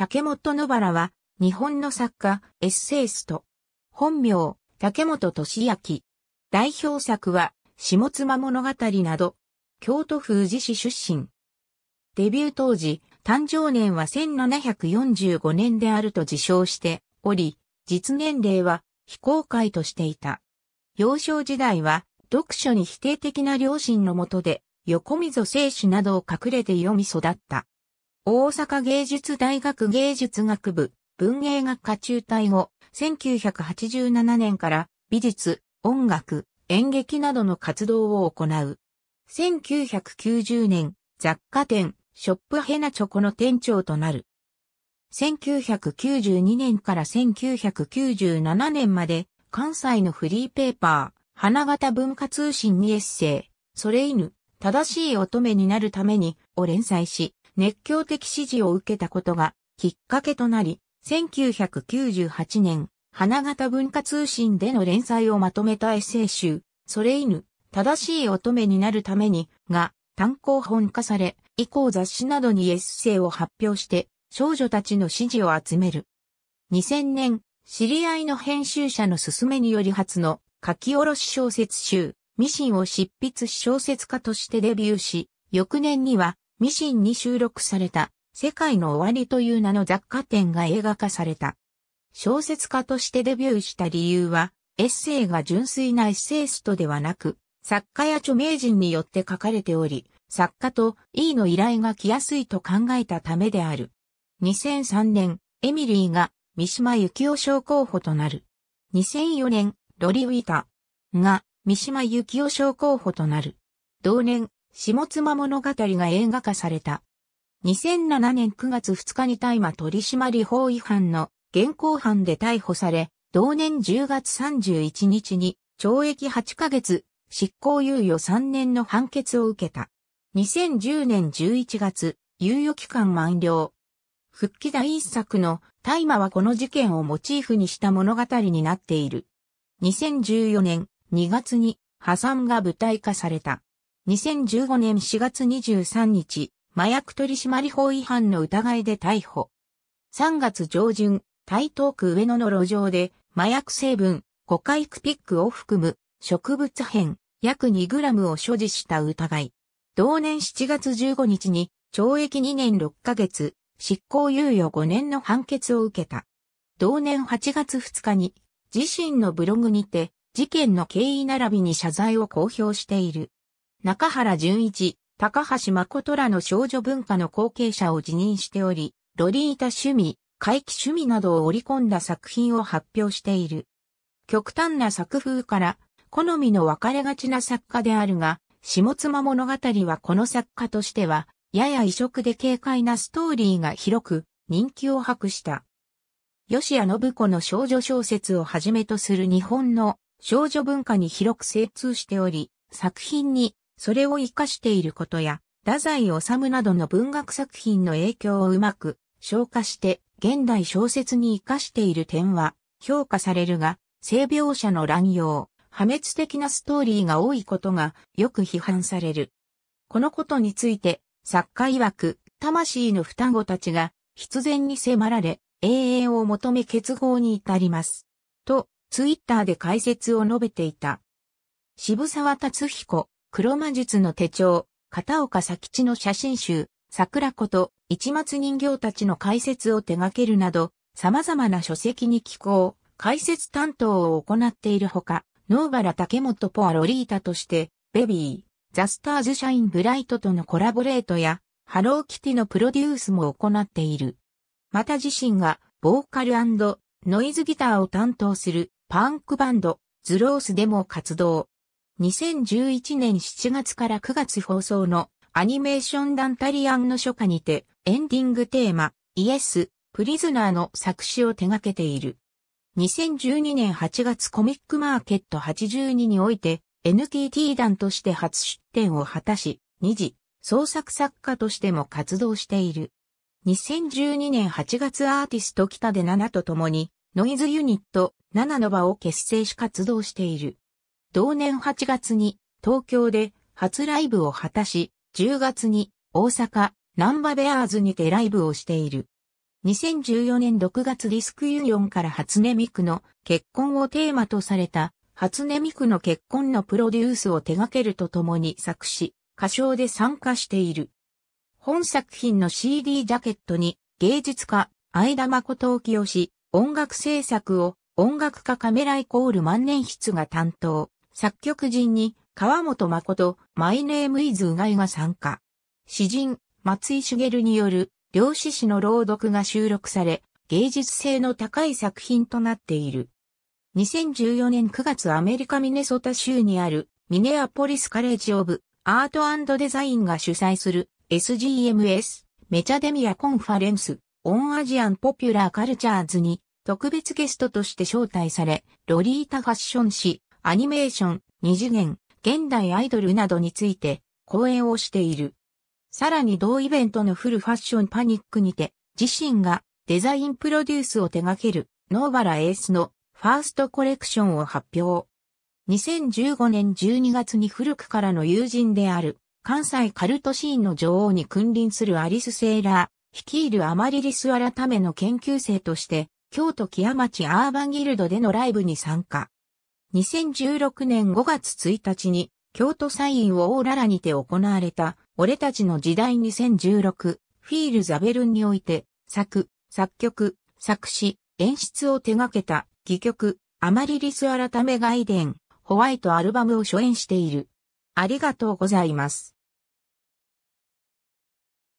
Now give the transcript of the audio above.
竹本野原は、日本の作家、エッセイスト。本名、竹本俊明。代表作は、下妻物語など、京都府宇治市出身。デビュー当時、誕生年は1745年であると自称しており、実年齢は非公開としていた。幼少時代は読書に否定的な両親のもとで横溝正史などを隠れて読み育った。大阪芸術大学芸術学部文芸学科中退後、1987年から美術、音楽、演劇などの活動を行う。1990年、雑貨店、ショップヘナチョコの店長となる。1992年から1997年まで関西のフリーペーパー、花形文化通信にエッセイ、それ犬、正しい乙女になるためにを連載し、熱狂的支持を受けたことがきっかけとなり、1998年、花形文化通信での連載をまとめたエッセイ集、それ犬、正しい乙女になるために、が、単行本化され、以降雑誌などにエッセイを発表して、少女たちの支持を集める。2000年、知り合いの編集者の勧めにより初の書き下ろし小説集、ミシンを執筆し小説家としてデビューし、翌年にはミシンに収録された世界の終わりという名の雑貨店が映画化された。小説家としてデビューした理由は、エッセイが純粋なエッセイストではなく、作家や著名人によって書かれており、作家と E の依頼が来やすいと考えたためである。2003年、エミリーが三島幸紀夫賞候補となる。2004年、ロリウィタが三島幸紀夫賞候補となる。同年、下妻物語が映画化された。2007年9月2日に大麻取締法違反の現行犯で逮捕され、同年10月31日に懲役8ヶ月、執行猶予3年の判決を受けた。2010年11月、猶予期間満了。復帰第一作の大麻はこの事件をモチーフにした物語になっている。2014年2月に破産が舞台化された。2015年4月23日、麻薬取締法違反の疑いで逮捕。3月上旬、台東区上野の路上で、麻薬成分、コカイクピックを含む植物片約2ムを所持した疑い。同年7月15日に懲役2年6ヶ月、執行猶予5年の判決を受けた。同年8月2日に自身のブログにて事件の経緯並びに謝罪を公表している。中原淳一、高橋誠らの少女文化の後継者を辞任しており、ロリータ趣味、怪奇趣味などを織り込んだ作品を発表している。極端な作風から、好みの分かれがちな作家であるが、下妻物語はこの作家としては、やや異色で軽快なストーリーが広く人気を博した。吉谷信子の少女小説をはじめとする日本の少女文化に広く精通しており、作品にそれを活かしていることや、太宰治などの文学作品の影響をうまく消化して現代小説に活かしている点は評価されるが、性描写の乱用、破滅的なストーリーが多いことがよく批判される。このことについて、作家曰く、魂の双子たちが必然に迫られ、永遠を求め結合に至ります。と、ツイッターで解説を述べていた。渋沢達彦、黒魔術の手帳、片岡佐吉の写真集、桜子と一松人形たちの解説を手掛けるなど、様々な書籍に寄稿、解説担当を行っているほか、ノーバラ竹本ポアロリータとして、ベビー、ザスターズ・シャイン・ブライトとのコラボレートや、ハローキティのプロデュースも行っている。また自身が、ボーカルノイズギターを担当するパンクバンド、ズロースでも活動。2011年7月から9月放送のアニメーションダンタリアンの初夏にてエンディングテーマイエス、プリズナーの作詞を手掛けている。2012年8月コミックマーケット82において NTT 団として初出展を果たし、2次、創作作家としても活動している。2012年8月アーティスト北で7と共に、ノイズユニット7の場を結成し活動している。同年8月に東京で初ライブを果たし、10月に大阪、ナンバベアーズにてライブをしている。2014年6月ディスクユニオンから初音ミクの結婚をテーマとされた初音ミクの結婚のプロデュースを手掛けるとともに作詞、歌唱で参加している。本作品の CD ジャケットに芸術家、相田誠を起用し、音楽制作を音楽家カメライコール万年筆が担当。作曲人に川本誠、マイネームイズうがいが参加。詩人、松井茂による漁師詩の朗読が収録され、芸術性の高い作品となっている。2014年9月アメリカミネソタ州にあるミネアポリスカレッジオブアートデザインが主催する SGMS メチャデミアコンファレンスオンアジアンポピュラーカルチャーズに特別ゲストとして招待され、ロリータファッション誌アニメーション、二次元、現代アイドルなどについて講演をしている。さらに同イベントのフルファッションパニックにて、自身がデザインプロデュースを手掛ける、ノーバラエースのファーストコレクションを発表。2015年12月に古くからの友人である、関西カルトシーンの女王に君臨するアリス・セーラー、率いるアマリリス改めの研究生として、京都木屋町アーバンギルドでのライブに参加。2016年5月1日に京都サインをオーララにて行われた俺たちの時代2016フィールザベルンにおいて作、作曲、作詞、演出を手掛けた戯曲アマリリス改め外伝ホワイトアルバムを初演している。ありがとうございます。